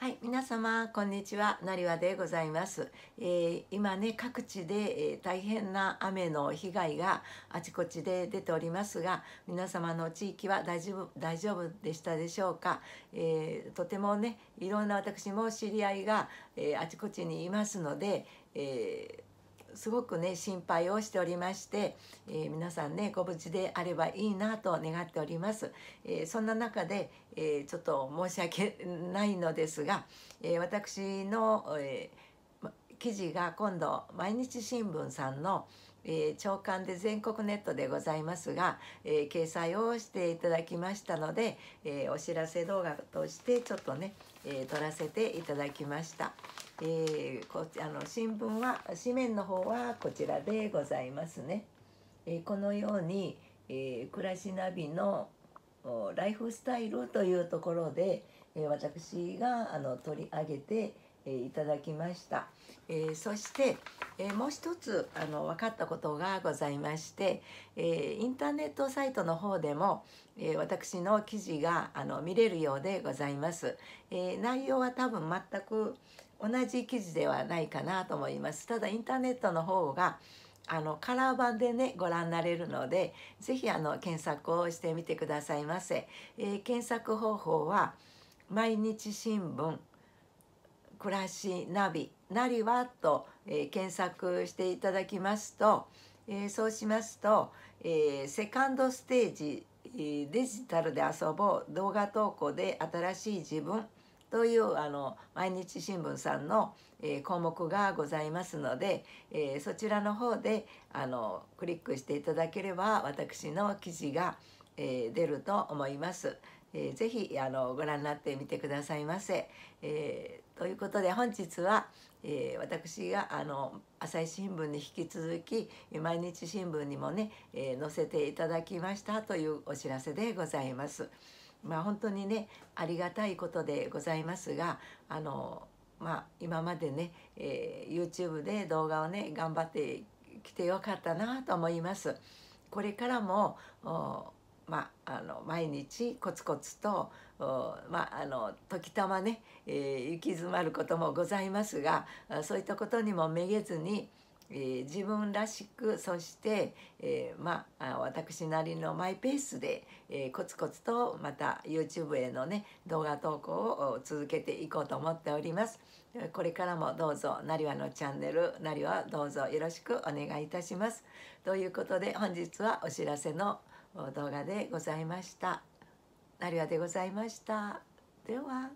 はい、皆様こんにちは、なりわでございます。えー、今ね各地で、えー、大変な雨の被害があちこちで出ておりますが、皆様の地域は大丈夫大丈夫でしたでしょうか、えー、とてもねいろんな私も知り合いが、えあちこちにいますので、えすごくね心配をしておりまして、えー、皆さんねご無事であればいいなと願っております、えー、そんな中で、えー、ちょっと申し訳ないのですが、え私の、え記事が今度毎日新聞さんの「えー、朝刊で全国ネットでございますが、えー、掲載をしていただきましたので、えー、お知らせ動画としてちょっとね、え撮らせていただきました。えこあの新聞は紙面の方はこちらでございますね。えこのように、え暮らしナビのライフスタイルというところで、え私があの取り上げて、えいただきました、えそして、えもう一つあの分かったことがございまして、えインターネットサイトの方でも、え私の記事があの見れるようでございます、え内容は多分全く同じ記事ではないかなと思いますただインターネットの方があのカラー版でねご覧になれるので是非検索をしてみてくださいませ、えー、検索方法は毎日新聞暮らしナビなりはと、えー、検索していただきますと、えー、そうしますと、えー、セカンドステージ、デジタルで遊ぼう動画投稿で新しい自分というあの毎日新聞さんの、えー、項目がございますので、えー、そちらの方であのクリックしていただければ私の記事が、えー、出ると思います。えー、ぜひあのご覧になってみてくださいませ。えー、ということで本日は、えー、私があの朝日新聞に引き続き毎日新聞にもね、え載せていただきましたというお知らせでございます。まあ、本当にねありがたいことでございますがあの、まあ、今までね、え YouTube で動画をね頑張ってきてよかったなと思います。これからもまあ、あの毎日コツコツとまあ、あの時たまね、えー、行き詰まることもございますがそういったことにもめげずに、えー、自分らしくそして、えー、まあ、私なりのマイペースで、えコツコツとまた YouTube へのね動画投稿を続けていこうと思っております。これからもどうぞなりわのチャンネルなりわどうぞよろしくお願いいたします。ということで本日はお知らせの「動画でございましたなりわでございましたでは